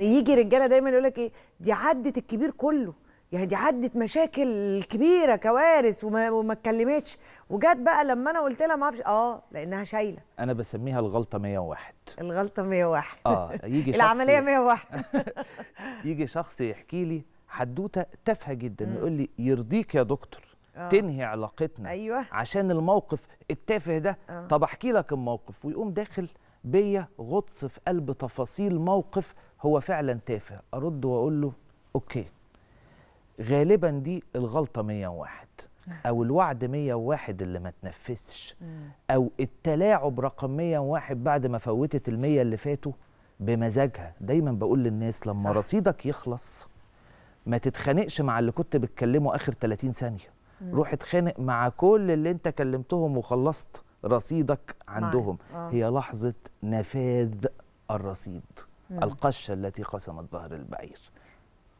يجي رجاله دايما يقول لك ايه دي عدت الكبير كله يعني دي عدت مشاكل كبيره كوارث وما, وما اتكلمتش وجت بقى لما انا قلت لها ما اعرفش اه لانها شايله انا بسميها الغلطه 101 الغلطه 101 اه يجي شخص العمليه 101 يجي شخص يحكي لي حدوته تافهه جدا يقول لي يرضيك يا دكتور أوه. تنهي علاقتنا أيوة. عشان الموقف التافه ده أوه. طب احكي لك الموقف ويقوم داخل بيا غطس في قلب تفاصيل موقف هو فعلا تافه ارد واقول له اوكي غالبا دي الغلطه 101 او الوعد 101 اللي ما تنفذش او التلاعب رقم 101 بعد ما فوتت ال100 اللي فاتوا بمزاجها دايما بقول للناس لما صح. رصيدك يخلص ما تتخانقش مع اللي كنت بتكلمه اخر 30 ثانيه روح اتخانق مع كل اللي انت كلمتهم وخلصت رصيدك عندهم آه. هي لحظة نفاذ الرصيد مم. القشة التي قسمت ظهر البعير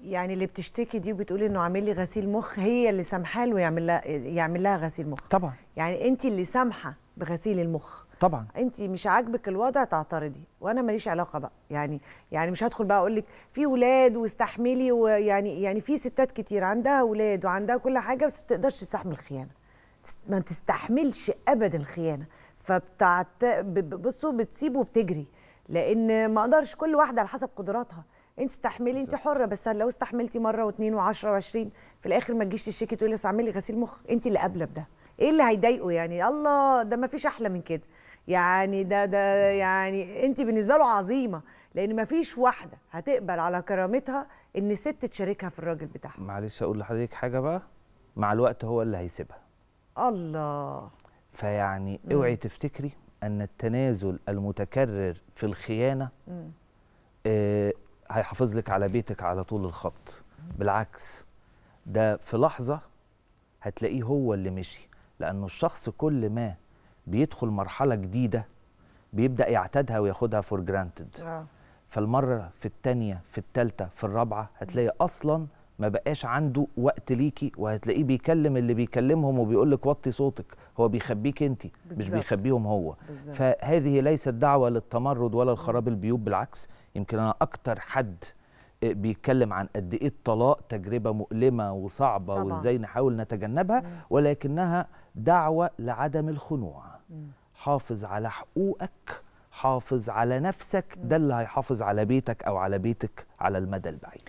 يعني اللي بتشتكي دي وبتقولي انه عامل لي غسيل مخ هي اللي سامحه له يعمل لها يعمل لها غسيل مخ طبعا يعني انت اللي سامحه بغسيل المخ طبعا انت مش عاجبك الوضع تعترضي وانا ماليش علاقه بقى يعني يعني مش هدخل بقى اقول لك في ولاد واستحملي ويعني يعني في ستات كتير عندها ولاد وعندها كل حاجه بس ما بتقدرش تستحمل الخيانه ما تستحملش ابدا الخيانه فبتعت بصوا بتسيبه وبتجري لان ما اقدرش كل واحده على حسب قدراتها انت استحملي انت حره بس لو استحملتي مره واثنين و10 و20 في الاخر ما تجيش تشكي تقولي اصل اعملي غسيل مخ انت اللي قابله بده ايه اللي هيضايقه يعني الله ده ما فيش احلى من كده يعني ده ده يعني انت بالنسبه له عظيمه لان ما فيش واحده هتقبل على كرامتها ان ست تشاركها في الراجل بتاعها معلش اقول لحضرتك حاجه بقى مع الوقت هو اللي هيسيبها الله فيعني مم. اوعي تفتكري ان التنازل المتكرر في الخيانه آه هيحافظ لك على بيتك على طول الخط مم. بالعكس ده في لحظه هتلاقيه هو اللي مشي لانه الشخص كل ما بيدخل مرحله جديده بيبدا يعتادها وياخدها فور جرانتد آه. فالمره في الثانيه في الثالثه في الرابعه هتلاقي اصلا ما بقاش عنده وقت ليكي وهتلاقيه بيكلم اللي بيكلمهم وبيقول لك وطي صوتك هو بيخبيك انت مش بيخبيهم هو بالزبط. فهذه ليست دعوه للتمرد ولا لخراب البيوت بالعكس يمكن انا اكتر حد آه، بيتكلم عن قد ايه الطلاق تجربه مؤلمه وصعبه طبعا. وازاي نحاول نتجنبها مم. ولكنها دعوه لعدم الخنوع مم. حافظ على حقوقك حافظ على نفسك مم. ده اللي هيحافظ على بيتك او على بيتك على المدى البعيد